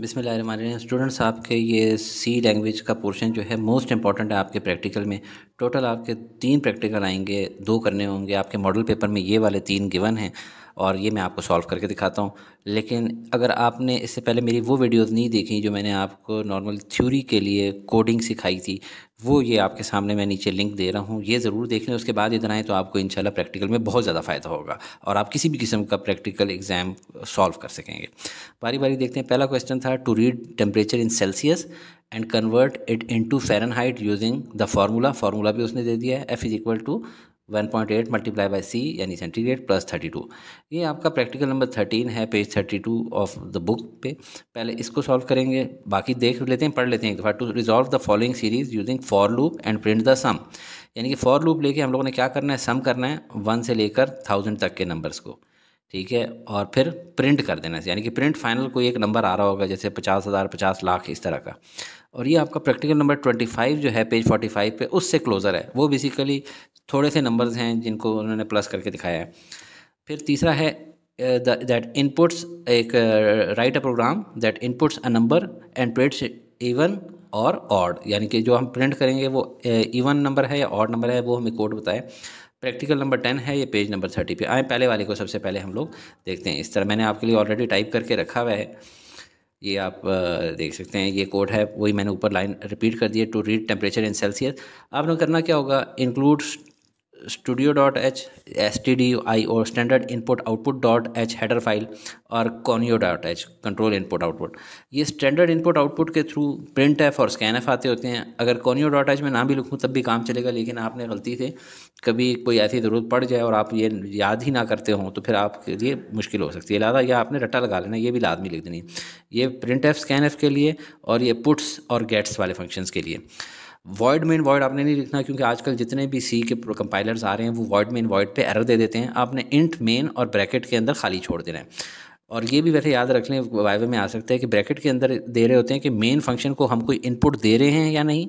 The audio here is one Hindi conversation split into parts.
बिसमिल्ल स्टूडेंट्स आपके ये सी लैंग्वेज का पोर्शन जो है मोस्ट इंपॉर्टेंट है आपके प्रैक्टिकल में टोटल आपके तीन प्रैक्टिकल आएंगे दो करने होंगे आपके मॉडल पेपर में ये वाले तीन गिवन हैं और ये मैं आपको सॉल्व करके दिखाता हूँ लेकिन अगर आपने इससे पहले मेरी वो वीडियोस नहीं देखी जो मैंने आपको नॉर्मल थ्योरी के लिए कोडिंग सिखाई थी वो ये आपके सामने मैं नीचे लिंक दे रहा हूँ ये ज़रूर देख लें उसके बाद इधर आएँ तो आपको इनशाला प्रैक्टिकल में बहुत ज़्यादा फ़ायदा होगा और आप किसी भी किस्म का प्रैक्टिकल एग्ज़ाम सॉल्व कर सकेंगे बारी बारी देखते हैं पहला क्वेश्चन था to read temperature in Celsius and convert it into using the formula formula भी उसने दे दिया है F is equal to one point eight multiply by C यानी सेंटीग्रेड प्लस थर्टी टू ये आपका प्रैक्टिकल नंबर थर्टीन है page thirty two of the book पे पहले इसको सॉल्व करेंगे बाकी देख लेते हैं पढ़ लेते हैं एक दफ़ा to resolve the following series using for loop and print the sum यानी कि फॉर लूप लेके हम लोगों ने क्या करना है सम करना है वन से लेकर थाउजेंड तक के नंबर्स को ठीक है और फिर प्रिंट कर देना है यानी कि प्रिंट फाइनल कोई एक नंबर आ रहा होगा जैसे पचास हज़ार पचास लाख इस तरह का और ये आपका प्रैक्टिकल नंबर ट्वेंटी फाइव जो है पेज फोर्टी फाइव पर उससे क्लोज़र है वो बेसिकली थोड़े से नंबर्स हैं जिनको उन्होंने प्लस करके दिखाया है फिर तीसरा है दैट इनपुट्स एक write a program that inputs a number and prints even और ऑड यानी कि जो हम प्रिंट करेंगे वो इवन नंबर है या ऑड नंबर है वो हमें कोड बताए प्रैक्टिकल नंबर टेन है ये पेज नंबर थर्टी पे आए पहले वाले को सबसे पहले हम लोग देखते हैं इस तरह मैंने आपके लिए ऑलरेडी टाइप करके रखा हुआ है ये आप देख सकते हैं ये कोड है वही मैंने ऊपर लाइन रिपीट कर दी है to read temperature in Celsius आपने करना क्या होगा include studio dot H S T D I और standard input output dot H header file और conio dot H control input output ये स्टैंडर्ड इनपुट आउटपुट के थ्रू प्रिंट एफ और स्कैन एफ आते होते हैं अगर कॉनियो डॉट एच में ना भी लिखूँ तब भी काम चलेगा लेकिन आपने गलती से कभी कोई ऐसी ज़रूरत पड़ जाए और आप ये याद ही ना करते हों तो फिर आपके लिए मुश्किल हो सकती है लादा या आपने रट्टा लगा लेना ये भी लादमी लिख देनी ये प्रिंट एफ स्कैन एफ के लिए और ये पुट्स और गेट्स वाले फंक्शंस के लिए वॉइड मेन वॉइड आपने नहीं लिखना क्योंकि आजकल जितने भी सी के कंपाइलर्स आ रहे हैं वो वॉइड मेन वॉइड पे एरर दे देते हैं आपने इंट मेन और ब्रैकेट के अंदर खाली छोड़ देना है और ये भी वैसे याद रख लें वाइवे में आ सकता है कि ब्रैकेट के अंदर दे रहे होते हैं कि मेन फंक्शन को हम कोई इनपुट दे रहे हैं या नहीं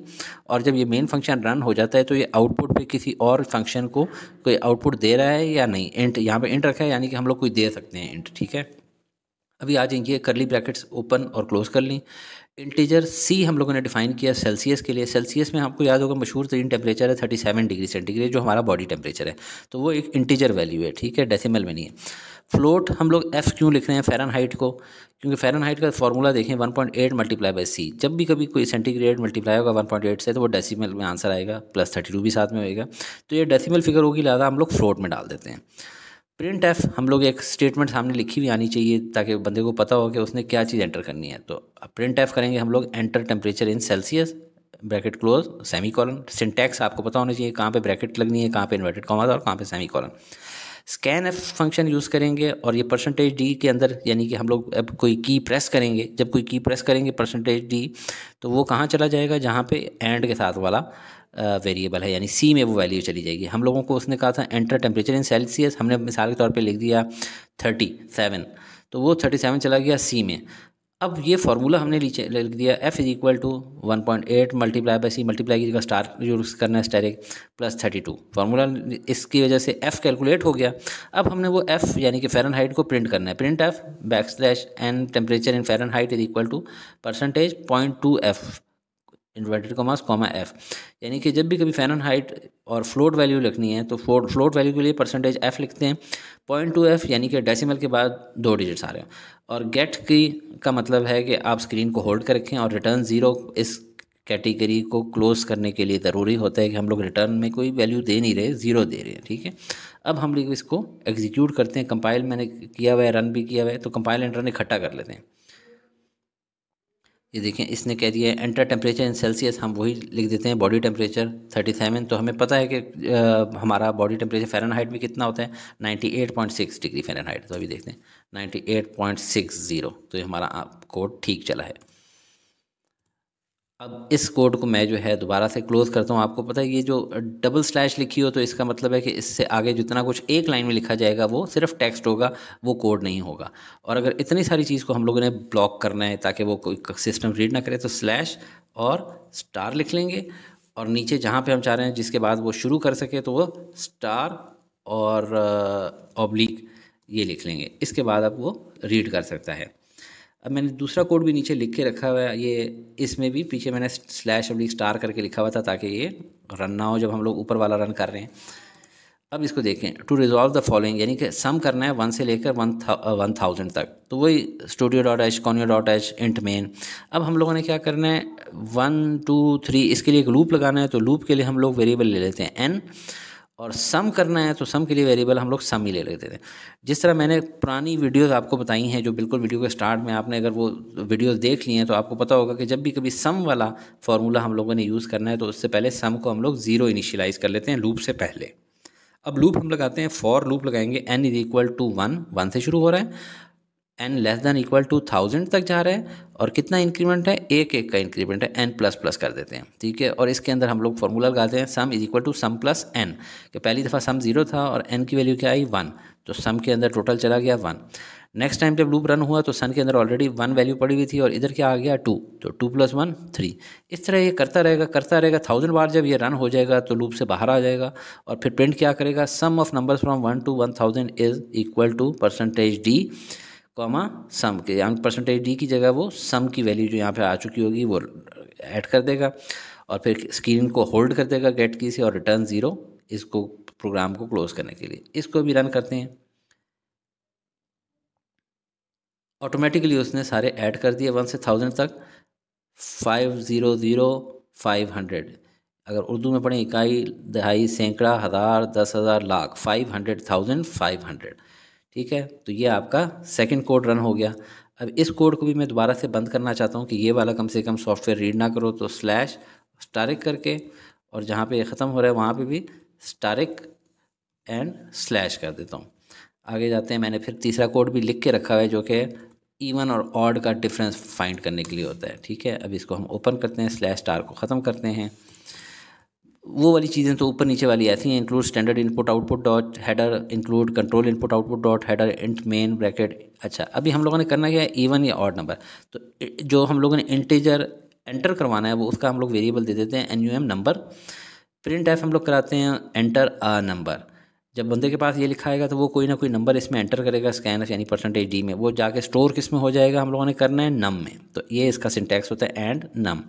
और जब ये मेन फंक्शन रन हो जाता है तो ये आउटपुट पे किसी और फंक्शन को कोई आउटपुट दे रहा है या नहीं इंट यहाँ पे इंट रखा है यानी कि हम लोग कोई दे सकते हैं इंट ठीक है अभी आ जाएंगे करली ब्रैकेट्स ओपन और क्लोज कर लें इंटीजर सी हम लोगों ने डिफाइन किया सेल्सियस के लिए सेल्सियस में आपको याद होगा मशहूर तरीन टेम्परेचर है थर्टी सेवन डिग्री सेंटीग्रेड जो हमारा बॉडी टेम्परेचर है तो वो एक इंटीजर वैल्यू है ठीक है डेसिमल में नहीं है फ्लोट हम लोग एफ क्यों लिख रहे हैं फेरन हाइट को क्योंकि फेरन हाइट का फॉर्मूला देखें one point eight multiply by C जब भी कभी कोई सेंटीग्रेड मल्टीप्लाई होगा वन पॉइंट एट से तो वो डेसीमल में आंसर आएगा प्लस थर्टी टू भी साथ में होएगा तो ये डेसीमल फिगर होगी लिहाजा हम लोग फ्लोट में डाल देते हैं प्रिंट एफ हम लोग एक स्टेटमेंट सामने लिखी हुई आनी चाहिए ताकि बंदे को पता हो कि उसने क्या चीज़ एंटर करनी है तो प्रिंट एफ करेंगे हम लोग enter temperature in Celsius bracket close semicolon syntax आपको पता होना चाहिए कहाँ पे ब्रैकेट लगनी है कहाँ पे इन्वर्टेड कॉमा और कहाँ पे semicolon scan F function use करेंगे और ये परसेंटेज डी के अंदर यानी कि हम लोग अब कोई की प्रेस करेंगे जब कोई की प्रेस करेंगे परसेंटेज डी तो वो कहाँ चला जाएगा जहाँ पे एंड के साथ वाला वेरिएबल है यानी सी में वो वैल्यू चली जाएगी हम लोगों को उसने कहा था एंटर टेम्परेचर इन सेल्सियस हमने मिसाल के तौर पे लिख दिया थर्टी सेवन तो वो थर्टी सेवन चला गया सी में अब ये फार्मूला हमने लिख दिया F is equal to one point eight multiply by C multiply की जगह स्टार यूज करना है asterisk plus thirty two formula इसकी वजह से एफ़ कैलकुलेट हो गया अब हमने वो एफ़ यानी कि फ़ेरन हाइट को प्रिंट करना है print F backslash N temperature in Fahrenheit is equal to percentage point two F inverted commas comma F यानी कि जब भी कभी फैन हाइट और फ्लोट वैल्यू लिखनी है तो फ्लोट फ्लोट वैल्यू के लिए परसेंटेज एफ लिखते हैं पॉइंट टू एफ यानी कि डेसिमल के बाद दो डिजिट्स आ रहे हैं और गेट की का मतलब है कि आप स्क्रीन को होल्ड कर रखें और रिटर्न ज़ीरो इस कैटेगरी को क्लोज़ करने के लिए ज़रूरी होता है कि हम लोग रिटर्न में कोई वैल्यू दे नहीं रहे ज़ीरो दे रहे हैं ठीक है अब हम लोग इसको एग्जीक्यूट करते हैं कंपाइल मैंने किया हुआ है रन भी किया हुआ है तो कंपाइल एंड रन इकट्ठा कर लेते हैं ये देखें इसने कह दिया है एंटर टेम्परेचर इन सेल्सियस हम वही लिख देते हैं बॉडी टेम्परेचर 37 तो हमें पता है कि आ, हमारा बॉडी टेम्परेचर फ़ारेनहाइट में कितना होता है 98.6 डिग्री फ़ारेनहाइट तो अभी देखते हैं 98.60 तो ये हमारा कोड ठीक चला है अब इस कोड को मैं जो है दोबारा से क्लोज़ करता हूँ आपको पता है ये जो डबल स्लैश लिखी हो तो इसका मतलब है कि इससे आगे जितना कुछ एक लाइन में लिखा जाएगा वो सिर्फ टेक्स्ट होगा वो कोड नहीं होगा और अगर इतनी सारी चीज़ को हम लोगों ने ब्लॉक करना है ताकि वो कोई सिस्टम रीड ना करे तो स्लैश और स्टार लिख लेंगे और नीचे जहाँ पर हम चाह रहे हैं जिसके बाद वो शुरू कर सके तो वो स्टार और ऑब्लिक ये लिख लेंगे इसके बाद अब वो रीड कर सकता है अब मैंने दूसरा कोड भी नीचे लिख के रखा हुआ है ये इसमें भी पीछे मैंने स्लैश अब्लिक स्टार करके लिखा हुआ था ताकि ये रन ना हो जब हम लोग ऊपर वाला रन कर रहे हैं अब इसको देखें टू रिजॉल्व द फॉलोइंग यानी कि सम करना है वन से लेकर वन था, वन थाउजेंड तक तो वही studio dot H conio dot H int main अब हम लोगों ने क्या करना है वन टू थ्री इसके लिए एक लूप लगाना है तो लूप के लिए हम लोग वेरिएबल ले लेते हैं एन और सम करना है तो सम के लिए वेरिएबल हम लोग सम ही ले लेते थे जिस तरह मैंने पुरानी वीडियोस आपको बताई हैं जो बिल्कुल वीडियो के स्टार्ट में आपने अगर वो वीडियोस देख ली हैं तो आपको पता होगा कि जब भी कभी सम वाला फार्मूला हम लोगों ने यूज़ करना है तो उससे पहले सम को हम लोग ज़ीरो इनिशियलाइज़ कर लेते हैं लूप से पहले अब लूप हम लगाते हैं फॉर लूप लगाएंगे N is equal to one one से शुरू हो रहा है N less than equal to thousand तक जा रहा है और कितना इंक्रीमेंट है एक एक का इंक्रीमेंट है एन प्लस प्लस कर देते हैं ठीक है और इसके अंदर हम लोग फॉर्मूला लगाते हैं sum is equal to sum plus N कि पहली दफ़ा सम जीरो था और एन की वैल्यू क्या आई वन तो सम के अंदर टोटल चला गया वन नेक्स्ट टाइम जब लूप रन हुआ तो सन के अंदर ऑलरेडी वन वैल्यू पड़ी हुई थी और इधर क्या आ गया टू तो टू प्लस वन थ्री इस तरह ये करता रहेगा करता रहेगा थाउजेंड बार जब ये रन हो जाएगा तो लूप से बाहर आ जाएगा और फिर प्रिंट क्या करेगा sum of numbers from one to one thousand is equal to percentage D comma sum के यहाँ परसेंटेज डी की जगह वो सम की वैल्यू जो यहाँ पे आ चुकी होगी वो ऐड कर देगा और फिर स्क्रीन को होल्ड कर देगा गेट की से और रिटर्न ज़ीरो इसको प्रोग्राम को क्लोज करने के लिए इसको भी रन करते हैं ऑटोमेटिकली उसने सारे ऐड कर दिए वन से थाउजेंड तक five zero zero five hundred अगर उर्दू में पढ़ें इकाई दहाई सैकड़ा हज़ार दस हज़ार lakh five hundred thousand five hundred ठीक है तो ये आपका सेकंड कोड रन हो गया अब इस कोड को भी मैं दोबारा से बंद करना चाहता हूँ कि ये वाला कम से कम सॉफ्टवेयर रीड ना करो तो स्लैश स्टारिक करके और जहाँ पे ख़त्म हो रहा है वहाँ पे भी स्टारिक एंड स्लैश कर देता हूँ आगे जाते हैं मैंने फिर तीसरा कोड भी लिख के रखा हुआ है जो कि ईवन और ऑड का डिफरेंस फाइंड करने के लिए होता है ठीक है अब इसको हम ओपन करते हैं स्लैश स्टार को ख़त्म करते हैं वो वाली चीज़ें तो ऊपर नीचे वाली ऐसी हैं include standard input output dot header include control input output dot header int main bracket अच्छा अभी हम लोगों ने करना क्या है ईवन या ऑड नंबर तो जो हम लोगों ने इंटीजर एंटर करवाना है वो उसका हम लोग वेरिएबल दे देते हैं N U M number print F हम लोग कराते हैं एंटर आ नंबर जब बंदे के पास ये लिखा आएगा तो वो कोई ना कोई नंबर इसमें एंटर करेगा स्कैनर यानी परसेंटेज डी में वो जाके स्टोर किस में हो जाएगा हम लोगों ने करना है नम में तो ये इसका सिंटैक्स होता है एंड नम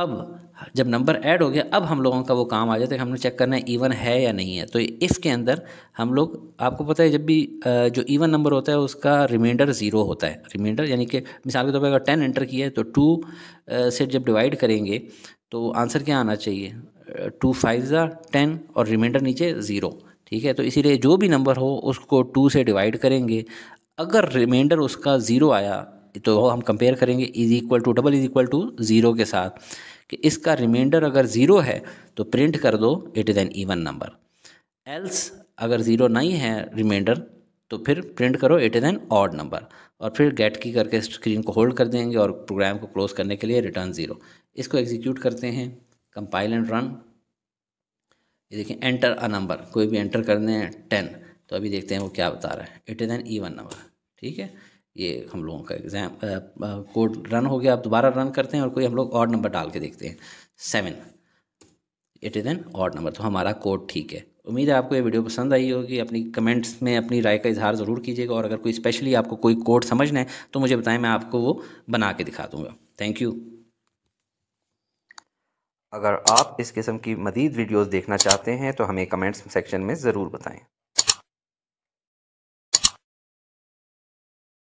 अब जब नंबर ऐड हो गया अब हम लोगों का वो काम आ जाता है हमने चेक करना है इवन है या नहीं है तो इसके अंदर हम लोग आपको पता है जब भी जो इवन नंबर होता है उसका रिमाइंडर ज़ीरो होता है रिमाइंडर यानी कि मिसाल के तौर पर अगर टेन एंटर किया है तो टू से जब डिवाइड करेंगे तो आंसर क्या आना चाहिए टू फाइव ज़ा टेन और रिमाइंडर नीचे ज़ीरो ठीक है तो इसीलिए जो भी नंबर हो उसको टू से डिवाइड करेंगे अगर रिमाइंडर उसका ज़ीरो आया तो हम कंपेयर करेंगे is equal to double is equal to zero के साथ कि इसका रिमाइंडर अगर ज़ीरो है तो प्रिंट कर दो it is an even number else अगर ज़ीरो नहीं है रिमाइंडर तो फिर प्रिंट करो it is an odd number और फिर गेट की करके स्क्रीन को होल्ड कर देंगे और प्रोग्राम को क्लोज करने के लिए रिटर्न ज़ीरो इसको एग्जीक्यूट करते हैं कंपाइल एंड रन ये देखिए एंटर अ नंबर कोई भी एंटर कर दें टेन तो अभी देखते हैं वो क्या बता रहा है it is an even number ठीक है ये हम लोगों का एग्ज़ाम कोड रन हो गया आप दोबारा रन करते हैं और कोई हम लोग ऑड नंबर डाल के देखते हैं seven it is an odd number तो हमारा कोड ठीक है उम्मीद है आपको ये वीडियो पसंद आई होगी अपनी कमेंट्स में अपनी राय का इजहार ज़रूर कीजिएगा और अगर कोई स्पेशली आपको कोई कोड समझना है तो मुझे बताएं मैं आपको वो बना के दिखा दूँगा थैंक यू अगर आप इस किस्म की मज़ीद वीडियोस देखना चाहते हैं तो हमें कमेंट्स सेक्शन में ज़रूर बताएं